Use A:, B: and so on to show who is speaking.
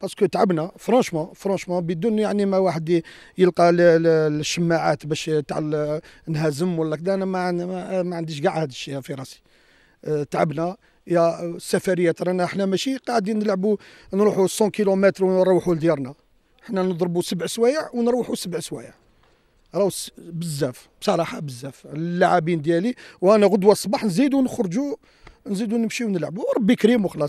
A: باسكو تعبنا فرونشمون فرونشمون بدون يعني ما واحد يلقى الشماعات باش تاع نهزم ولا كذا انا ما, ما عنديش كاع هذا الشيء في راسي أه، تعبنا يا السفريات رانا احنا ماشي قاعدين نلعبوا نروحوا 100 كيلومتر ونروحوا لديارنا احنا نضربوا سبع سوايع ونروحوا سبع سوايع راهو بزاف بصراحه بزاف اللاعبين ديالي وانا غدوه الصباح نزيدوا نخرجوا نزيدوا نمشيو نلعبوا وربي كريم وخلاص